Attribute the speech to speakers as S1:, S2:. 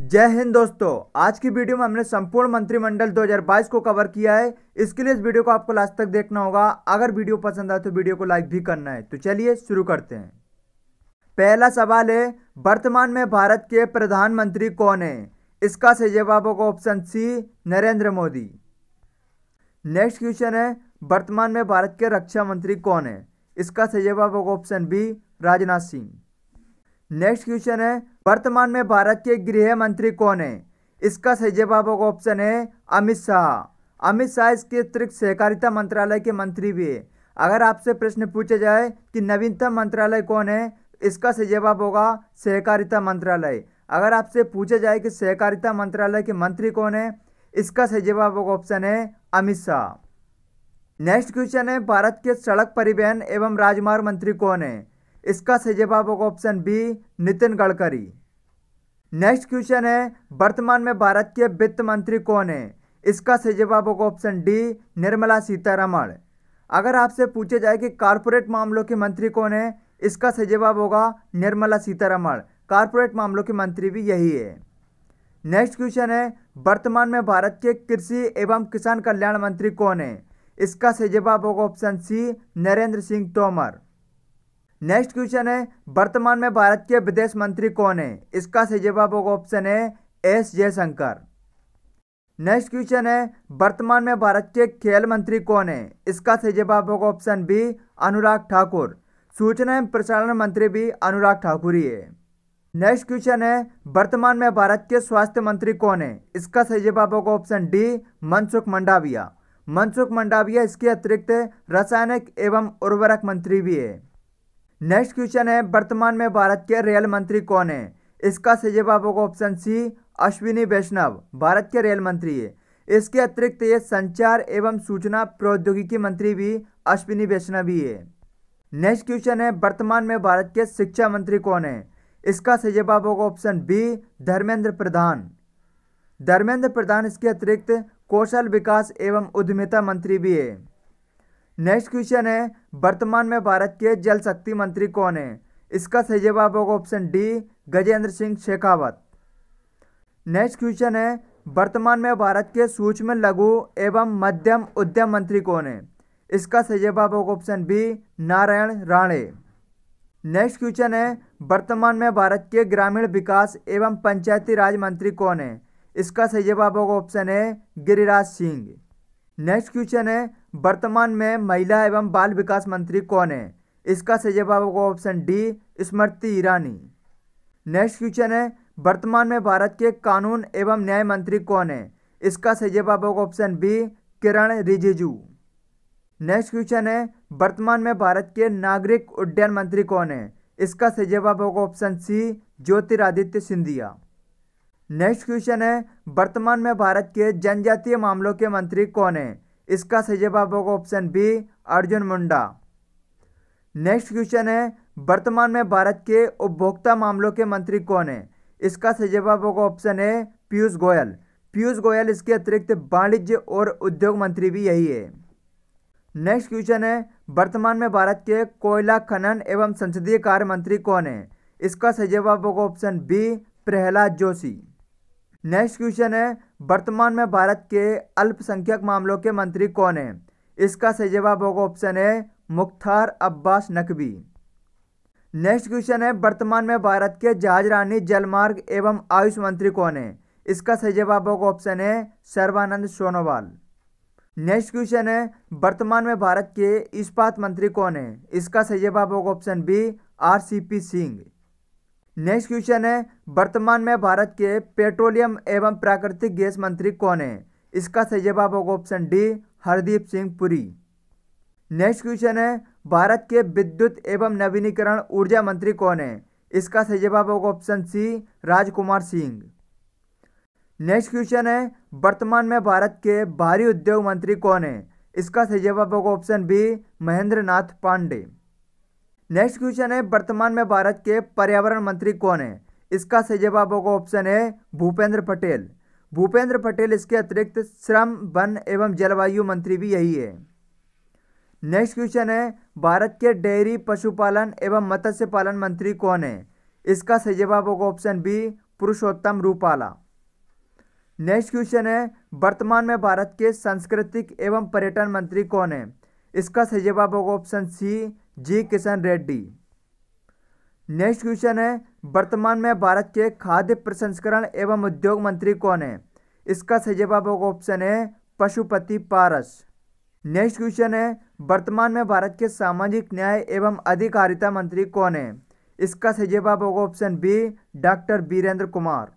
S1: जय हिंद दोस्तों आज की वीडियो में हमने संपूर्ण मंत्रिमंडल 2022 को कवर किया है इसके लिए इस वीडियो को आपको लास्ट तक देखना होगा अगर वीडियो पसंद आए तो वीडियो को लाइक भी करना है तो चलिए शुरू करते हैं पहला सवाल है वर्तमान में भारत के प्रधानमंत्री कौन है इसका सही जवाब होगा option C Narendra Modi next question है वर्तमान में भारत के रक्षा मंत्री कौन है इसका सही जवाब होगा option B Rajnath Singh next question है वर्तमान में भारत के गृह मंत्री कौन है इसका सही जवाब होगा ऑप्शन है अमित शाह अमित शाह इसके अतिरिक्त सहकारिता मंत्रालय के मंत्री भी है अगर आपसे प्रश्न पूछा जाए कि नवीनतम मंत्रालय कौन है इसका सही जवाब होगा सहकारिता मंत्रालय अगर आपसे पूछा जाए कि सहकारिता मंत्रालय के मंत्री कौन है इसका सही जवाब होगा ऑप्शन है अमित शाह नेक्स्ट क्वेश्चन है भारत के सड़क परिवहन एवं राजमार्ग मंत्री कौन है इसका सही जवाब होगा option B Nitin Gadkari next question है वर्तमान में भारत के वित्त मंत्री कौन है इसका सही जवाब होगा ऑप्शन डी निर्मला सीतारमण अगर आपसे पूछा जाए कि कारपोरेट मामलों के मंत्री कौन है इसका सही जवाब होगा निर्मला सीतारमण कारपोरेट मामलों के मंत्री भी यही है नेक्स्ट क्वेश्चन है वर्तमान में भारत के कृषि एवं किसान कल्याण मंत्री कौन है इसका सही जवाब होगा option C Narendra Singh Tomar next question है वर्तमान में भारत के विदेश मंत्री कौन है इसका सही जवाब होगा ऑप्शन है एस जयशंकर नेक्स्ट क्वेश्चन है वर्तमान में भारत के खेल मंत्री कौन है इसका सही जवाब होगा ऑप्शन बी अनुराग ठाकुर सूचना एवं प्रसारण मंत्री भी अनुराग ठाकुर ही है नेक्स्ट क्वेश्चन है वर्तमान में भारत के स्वास्थ्य मंत्री कौन है इसका सही जवाब होगा ऑप्शन डी मनसुख मंडाविया मनसुख मंडाविया इसके अतिरिक्त रासायनिक एवं उर्वरक मंत्री भी है नेक्स्ट क्वेश्चन है वर्तमान में भारत के रेल मंत्री कौन है इसका सही जवाब होगा ऑप्शन सी अश्विनी वैष्णव भारत के रेल मंत्री है इसके अतिरिक्त ये संचार एवं सूचना प्रौद्योगिकी मंत्री भी अश्विनी वैष्णव ही है नेक्स्ट क्वेश्चन है वर्तमान में भारत के शिक्षा मंत्री कौन है इसका सही जवाब होगा ऑप्शन बी धर्मेंद्र प्रधान धर्मेंद्र प्रधान इसके अतिरिक्त कौशल विकास एवं उद्यमिता मंत्री भी है नेक्स्ट क्वेश्चन है वर्तमान में भारत के जल शक्ति मंत्री कौन है इसका सही जवाब होगा option D Gajendra Singh Shekhawat next question है वर्तमान में भारत के सूक्ष्म लघु एवं मध्यम उद्यम मंत्री कौन है इसका सही जवाब होगा option B Narayan Rane next question है वर्तमान में भारत के ग्रामीण विकास एवं पंचायती राज मंत्री कौन है इसका सही जवाब होगा option A Giriraj Singh next question है वर्तमान में महिला एवं बाल विकास मंत्री कौन है इसका सही जवाब होगा option D Smriti Irani next question है वर्तमान में भारत के कानून एवं न्याय मंत्री कौन है इसका सही जवाब होगा option B Kiren Rijiju next question है वर्तमान में भारत के नागरिक उड्डयन मंत्री कौन है इसका सही जवाब होगा option C Jyotiraditya Scindia next question है वर्तमान में भारत के जनजातीय मामलों के मंत्री कौन है इसका सही जवाब होगा option B Arjun Munda next question है वर्तमान में भारत के उपभोक्ता मामलों के मंत्री कौन है इसका सही जवाब होगा ऑप्शन ए पीयूष गोयल पीयूष गोयल इसके अतिरिक्त वाणिज्य और उद्योग मंत्री भी यही है नेक्स्ट क्वेश्चन है वर्तमान में भारत के कोयला खनन एवं संसदीय कार्य मंत्री कौन है इसका सही जवाब होगा option B Pralhad Joshi next question है वर्तमान में भारत के अल्पसंख्यक मामलों के मंत्री कौन हैं इसका सही जवाब होगा ऑप्शन है मुख्तार अब्बास नकवी नेक्स्ट क्वेश्चन है वर्तमान में भारत के जहाज रानी जलमार्ग एवं आयुष मंत्री कौन है इसका सही जवाब होगा ऑप्शन है सर्वानंद सोनोवाल नेक्स्ट क्वेश्चन है वर्तमान में भारत के इस्पात मंत्री कौन है इसका सही जवाब होगा option B R C P Singh next question है वर्तमान में भारत के पेट्रोलियम एवं प्राकृतिक गैस मंत्री कौन है इसका सही जवाब होगा option D Hardeep Singh Puri next question है भारत के विद्युत एवं नवीनीकरण ऊर्जा मंत्री कौन है इसका सही जवाब होगा option C Rajkumar Singh next question है वर्तमान में भारत के भारी उद्योग मंत्री कौन है इसका सही जवाब होगा option B Mahendra Nath Pandey next question है वर्तमान में भारत के पर्यावरण मंत्री कौन है इसका सही जवाब होगा ऑप्शन है भूपेंद्र पटेल भूपेंद्र पटेल इसके अतिरिक्त श्रम वन एवं जलवायु मंत्री भी यही है नेक्स्ट क्वेश्चन है भारत के डेयरी पशुपालन एवं मत्स्य पालन मंत्री कौन है इसका सही जवाब होगा option B Parshottam Rupala next question है वर्तमान में भारत के सांस्कृतिक एवं पर्यटन मंत्री कौन है इसका सही जवाब होगा option C G Kishan Reddy next question है वर्तमान में भारत के खाद्य प्रसंस्करण एवं उद्योग मंत्री कौन है इसका सही जवाब होगा ऑप्शन है पशुपति पारस नेक्स्ट क्वेश्चन है वर्तमान में भारत के सामाजिक न्याय एवं अधिकारिता मंत्री कौन है इसका सही जवाब होगा option B doctor Virendra Kumar